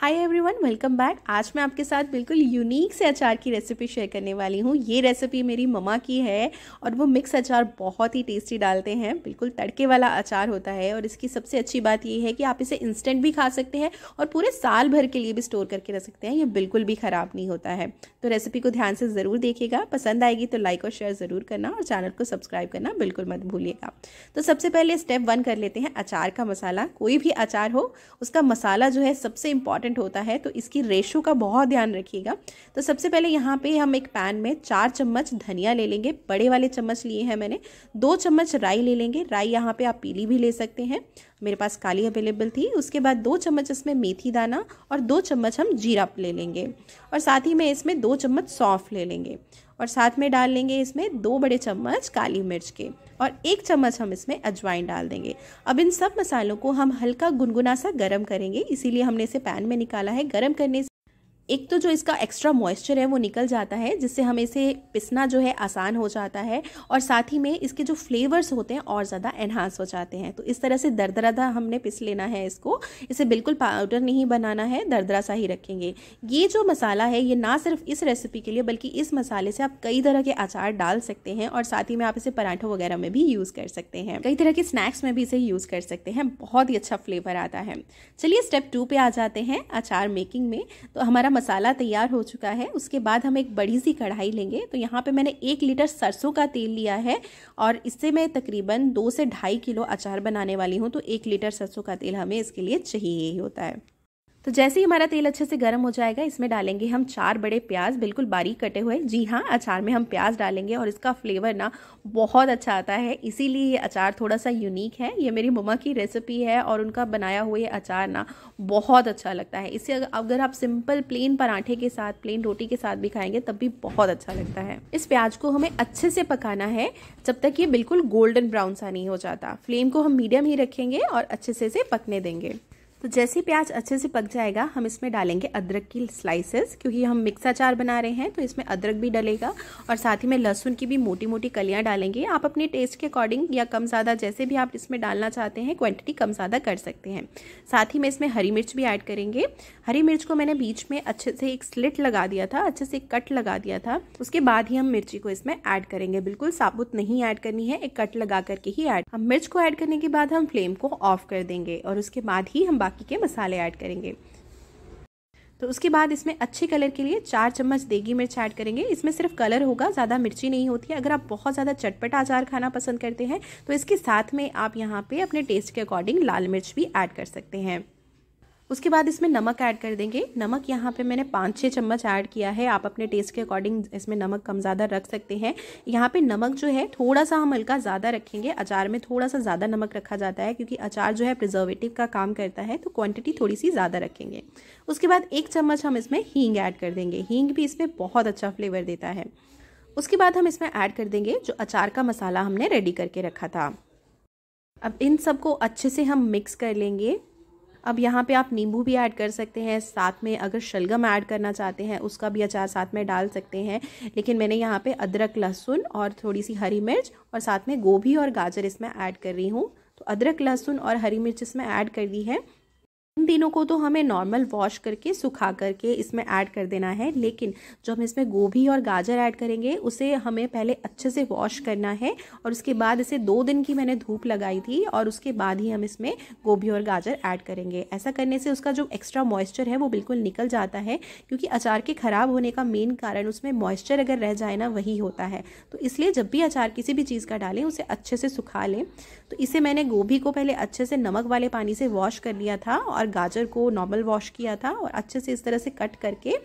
hi everyone welcome back आज मैं आपके साथ बिल्कुल यूनिक से अचार की रेसिपी शेयर करने वाली हूँ ये रेसिपी मेरी ममा की है और वो मिक्स अचार बहुत ही टेस्टी डालते हैं बिल्कुल तड़के वाला अचार होता है और इसकी सबसे अच्छी बात ये है कि आप इसे इंस्टेंट भी खा सकते हैं और पूरे साल भर के लिए भी स्टोर करके रख सकते हैं ये बिल्कुल भी ख़राब नहीं होता है तो रेसिपी को ध्यान से ज़रूर देखिएगा पसंद आएगी तो लाइक और शेयर ज़रूर करना और चैनल को सब्सक्राइब करना बिल्कुल मत भूलिएगा तो सबसे पहले स्टेप वन कर लेते हैं अचार का मसाला कोई भी अचार हो उसका मसाला जो है सबसे इंपॉर्टेंट इंपॉर्टेंट होता है तो इसकी रेशो का बहुत ध्यान रखिएगा तो सबसे पहले यहाँ पे हम एक पैन में चार चम्मच धनिया ले लेंगे बड़े वाले चम्मच लिए हैं मैंने दो चम्मच राई ले लेंगे राई यहाँ पे आप पीली भी ले सकते हैं मेरे पास काली अवेलेबल थी उसके बाद दो चम्मच इसमें मेथी दाना और दो चम्मच हम जीरा ले लेंगे और साथ ही में इसमें दो चम्मच सौंफ ले लेंगे और साथ में डाल लेंगे इसमें दो बड़े चम्मच काली मिर्च के और एक चम्मच हम इसमें अजवाइन डाल देंगे अब इन सब मसालों को हम हल्का गुनगुना सा गर्म करेंगे इसीलिए हमने इसे पैन में निकाला है गर्म करने से एक तो जो इसका एक्स्ट्रा मॉइस्चर है वो निकल जाता है जिससे हमें इसे पिसना जो है आसान हो जाता है और साथ ही में इसके जो फ्लेवर्स होते हैं और ज़्यादा एनहांस हो जाते हैं तो इस तरह से दरदरादा हमने पिस लेना है इसको इसे बिल्कुल पाउडर नहीं बनाना है दरदरा सा ही रखेंगे ये जो मसाला है ये ना सिर्फ इस रेसिपी के लिए बल्कि इस मसाले से आप कई तरह के अचार डाल सकते हैं और साथ ही में आप इसे पराठों वगैरह में भी यूज़ कर सकते हैं कई तरह के स्नैक्स में भी इसे यूज़ कर सकते हैं बहुत ही अच्छा फ्लेवर आता है चलिए स्टेप टू पर आ जाते हैं अचार मेकिंग में तो हमारा मसाला तैयार हो चुका है उसके बाद हम एक बड़ी सी कढ़ाई लेंगे तो यहाँ पे मैंने एक लीटर सरसों का तेल लिया है और इससे मैं तकरीबन दो से ढाई किलो अचार बनाने वाली हूँ तो एक लीटर सरसों का तेल हमें इसके लिए चाहिए ही होता है तो जैसे ही हमारा तेल अच्छे से गर्म हो जाएगा इसमें डालेंगे हम चार बड़े प्याज बिल्कुल बारीक कटे हुए जी हाँ अचार में हम प्याज डालेंगे और इसका फ्लेवर ना बहुत अच्छा आता है इसीलिए ये अचार थोड़ा सा यूनिक है ये मेरी मम्मा की रेसिपी है और उनका बनाया हुआ ये अचार ना बहुत अच्छा लगता है इसे अगर आप सिंपल प्लेन पराठे के साथ प्लेन रोटी के साथ भी खाएंगे तब भी बहुत अच्छा लगता है इस प्याज को हमें अच्छे से पकाना है जब तक ये बिल्कुल गोल्डन ब्राउन सा नहीं हो जाता फ्लेम को हम मीडियम ही रखेंगे और अच्छे से इसे पकने देंगे तो जैसे प्याज अच्छे से पक जाएगा हम इसमें डालेंगे अदरक की स्लाइसेस क्योंकि हम मिक्स अचार बना रहे हैं तो इसमें अदरक भी डलेगा और साथ ही में लहसुन की भी मोटी मोटी कलियाँ डालेंगे आप अपने टेस्ट के अकॉर्डिंग या कम ज़्यादा जैसे भी आप इसमें डालना चाहते हैं क्वांटिटी कम ज़्यादा कर सकते हैं साथ ही में इसमें हरी मिर्च भी ऐड करेंगे हरी मिर्च को मैंने बीच में अच्छे से एक स्लिट लगा दिया था अच्छे से कट लगा दिया था उसके बाद ही हम मिर्ची को इसमें ऐड करेंगे बिल्कुल साबुत नहीं ऐड करनी है एक कट लगा करके ही ऐड हम मिर्च को ऐड करने के बाद हम फ्लेम को ऑफ कर देंगे और उसके बाद ही हम बाकी के मसाले ऐड करेंगे तो उसके बाद इसमें अच्छे कलर के लिए चार चम्मच देगी मिर्च ऐड करेंगे इसमें सिर्फ कलर होगा ज़्यादा मिर्ची नहीं होती है अगर आप बहुत ज़्यादा चटपटा अचार खाना पसंद करते हैं तो इसके साथ में आप यहाँ पे अपने टेस्ट के अकॉर्डिंग लाल मिर्च भी ऐड कर सकते हैं उसके बाद इसमें नमक ऐड कर देंगे नमक यहाँ पे मैंने पाँच छः चम्मच ऐड किया है आप अपने टेस्ट के अकॉर्डिंग इसमें नमक कम ज़्यादा रख सकते हैं यहाँ पे नमक जो है थोड़ा सा हम हल्का ज़्यादा रखेंगे अचार में थोड़ा सा ज़्यादा नमक रखा जाता है क्योंकि अचार जो है प्रिजर्वेटिव का काम करता है तो क्वान्टिटी थोड़ी सी ज़्यादा रखेंगे उसके बाद एक चम्मच हम इसमें हींग ऐड कर देंगे हींग भी इसमें बहुत अच्छा फ्लेवर देता है उसके बाद हम इसमें ऐड कर देंगे जो अचार का मसाला हमने रेडी करके रखा था अब इन सबको अच्छे से हम मिक्स कर लेंगे अब यहाँ पे आप नींबू भी ऐड कर सकते हैं साथ में अगर शलगम ऐड करना चाहते हैं उसका भी अचार साथ में डाल सकते हैं लेकिन मैंने यहाँ पे अदरक लहसुन और थोड़ी सी हरी मिर्च और साथ में गोभी और गाजर इसमें ऐड कर रही हूँ तो अदरक लहसुन और हरी मिर्च इसमें ऐड कर दी है इन तीनों को तो हमें नॉर्मल वॉश करके सुखा करके इसमें ऐड कर देना है लेकिन जो हम इसमें गोभी और गाजर ऐड करेंगे उसे हमें पहले अच्छे से वॉश करना है और उसके बाद इसे दो दिन की मैंने धूप लगाई थी और उसके बाद ही हम इसमें गोभी और गाजर ऐड करेंगे ऐसा करने से उसका जो एक्स्ट्रा मॉइस्चर है वो बिल्कुल निकल जाता है क्योंकि अचार के ख़राब होने का मेन कारण उसमें मॉइस्चर अगर रह जाए ना वही होता है तो इसलिए जब भी अचार किसी भी चीज़ का डालें उसे अच्छे से सुखा लें तो इसे मैंने गोभी को पहले अच्छे से नमक वाले पानी से वॉश कर लिया था और बार गाजर को नॉर्मल वॉश किया था और अच्छे से इस तरह से कट करके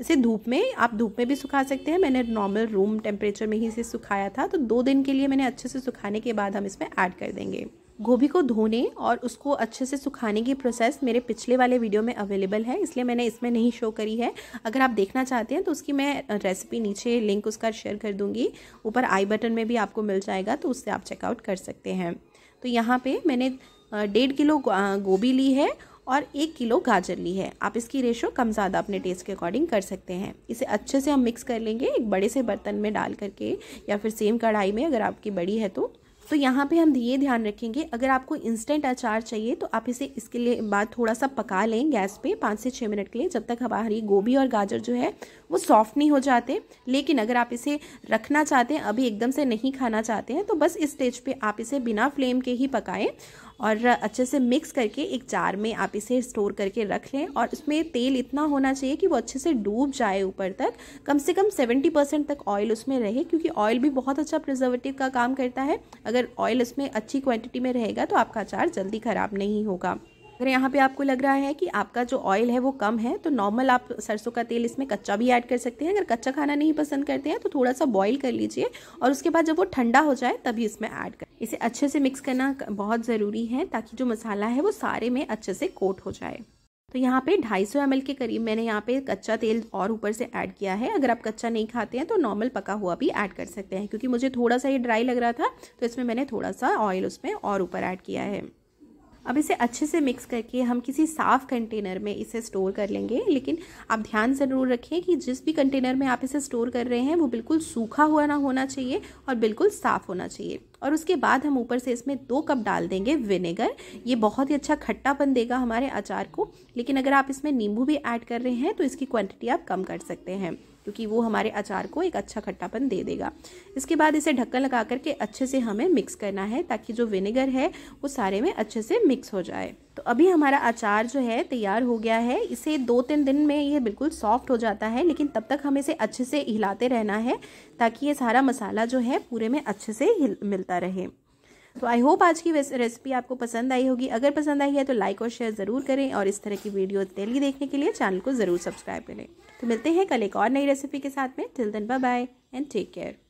इसे धूप में आप धूप में भी सुखा सकते हैं मैंने नॉर्मल रूम टेम्परेचर में ही इसे सुखाया था तो दो दिन के लिए मैंने अच्छे से सुखाने के बाद हम इसमें ऐड कर देंगे गोभी को धोने और उसको अच्छे से सुखाने की प्रोसेस मेरे पिछले वाले वीडियो में अवेलेबल है इसलिए मैंने इसमें नहीं शो करी है अगर आप देखना चाहते हैं तो उसकी मैं रेसिपी नीचे लिंक उसका शेयर कर दूंगी ऊपर आई बटन में भी आपको मिल जाएगा तो उससे आप चेकआउट कर सकते हैं तो यहाँ पे मैंने डेढ़ किलो गोभी ली है और एक किलो गाजर ली है आप इसकी रेशो कम ज़्यादा अपने टेस्ट के अकॉर्डिंग कर सकते हैं इसे अच्छे से हम मिक्स कर लेंगे एक बड़े से बर्तन में डाल करके या फिर सेम कढ़ाई में अगर आपकी बड़ी है तो तो यहाँ पे हम ये ध्यान रखेंगे अगर आपको इंस्टेंट अचार चाहिए तो आप इसे इसके लिए बाद थोड़ा सा पका लें गैस पे पाँच से छः मिनट के लिए जब तक हमारी गोभी और गाजर जो है वो सॉफ्ट नहीं हो जाते लेकिन अगर आप इसे रखना चाहते हैं अभी एकदम से नहीं खाना चाहते हैं तो बस इस स्टेज पे आप इसे बिना फ्लेम के ही पकाएं और अच्छे से मिक्स करके एक जार में आप इसे स्टोर करके रख लें और उसमें तेल इतना होना चाहिए कि वो अच्छे से डूब जाए ऊपर तक कम से कम 70 परसेंट तक ऑयल उसमें रहे क्योंकि ऑयल भी बहुत अच्छा प्रिजर्वेटिव का काम करता है अगर ऑयल उसमें अच्छी क्वांटिटी में रहेगा तो आपका अचार जल्दी ख़राब नहीं होगा अगर यहाँ पे आपको लग रहा है कि आपका जो ऑयल है वो कम है तो नॉर्मल आप सरसों का तेल इसमें कच्चा भी ऐड कर सकते हैं अगर कच्चा खाना नहीं पसंद करते हैं तो थोड़ा सा बॉईल कर लीजिए और उसके बाद जब वो ठंडा हो जाए तभी इसमें ऐड कर इसे अच्छे से मिक्स करना बहुत ज़रूरी है ताकि जो मसाला है वो सारे में अच्छे से कोट हो जाए तो यहाँ पे 250 सौ के करीब मैंने यहाँ पे कच्चा तेल और ऊपर से ऐड किया है अगर आप कच्चा नहीं खाते हैं तो नॉर्मल पका हुआ भी ऐड कर सकते हैं क्योंकि मुझे थोड़ा सा ये ड्राई लग रहा था तो इसमें मैंने थोड़ा सा ऑयल उसमें और ऊपर ऐड किया है अब इसे अच्छे से मिक्स करके हम किसी साफ़ कंटेनर में इसे स्टोर कर लेंगे लेकिन आप ध्यान ज़रूर रखें कि जिस भी कंटेनर में आप इसे स्टोर कर रहे हैं वो बिल्कुल सूखा हुआ ना होना चाहिए और बिल्कुल साफ़ होना चाहिए और उसके बाद हम ऊपर से इसमें दो कप डाल देंगे विनेगर ये बहुत ही अच्छा खट्टापन देगा हमारे अचार को लेकिन अगर आप इसमें नींबू भी ऐड कर रहे हैं तो इसकी क्वान्टिटी आप कम कर सकते हैं क्योंकि वो हमारे अचार को एक अच्छा खट्टापन दे देगा इसके बाद इसे ढक्कन लगा करके अच्छे से हमें मिक्स करना है ताकि जो विनेगर है वो सारे में अच्छे से मिक्स हो जाए तो अभी हमारा अचार जो है तैयार हो गया है इसे दो तीन दिन में ये बिल्कुल सॉफ्ट हो जाता है लेकिन तब तक हमें इसे अच्छे से हिलाते रहना है ताकि ये सारा मसाला जो है पूरे में अच्छे से मिलता रहे तो आई होप आज की रेसिपी आपको पसंद आई होगी अगर पसंद आई है तो लाइक और शेयर ज़रूर करें और इस तरह की वीडियो डेली देखने के लिए चैनल को ज़रूर सब्सक्राइब करें तो मिलते हैं कल एक और नई रेसिपी के साथ में till then bye bye and take care